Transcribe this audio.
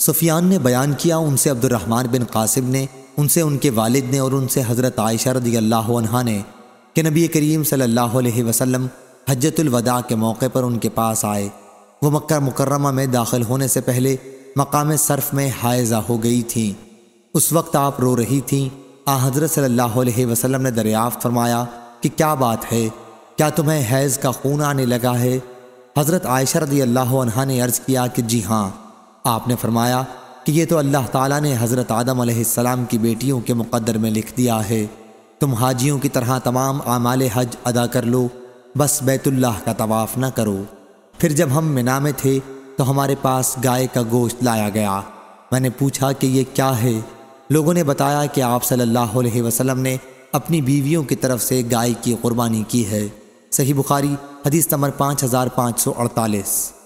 सुफियान ने बयान किया उनसे अब्दुलरहमान बिन कासिम ने उनसे उनके वालिद ने और उनसे हज़रत आयशा रदी अल्लाह ने कि नबी करीम सल्लल्लाहु अलैहि वसल्लम हजतुलवदा के मौके पर उनके पास आए वो मक्का मुकर्रमा में दाखिल होने से पहले मकाम सर्फ में हायजा हो गई थी उस वक्त आप रो रही थीं आ हज़रत सल्लल्लाहु अलैहि वसल्लम ने दरियाफ़त फरमाया कि क्या बात है क्या तुम्हें हैज़ का खून आने लगा है हज़रत आयशा रदी अल्लाह ने अर्ज़ किया कि जी हाँ आपने फरमाया कि ये तो अल्लाह ताला ने हज़रत आदम सलाम की बेटियों के मुकद्दर में लिख दिया है तुम हाजियों की तरह तमाम आमाल हज अदा कर लो बस बैतुल्लाह का तवाफ़ ना करो फिर जब हम मिना में थे तो हमारे पास गाय का गोश्त लाया गया मैंने पूछा कि ये क्या है लोगों ने बताया कि आप सल्लल्लाहु अलैहि वसल्लम ने अपनी बीवियों की तरफ से गाय की कुर्बानी की है सही बुखारी हदीस नंबर पाँच हज़ार पाँच सौ अड़तालीस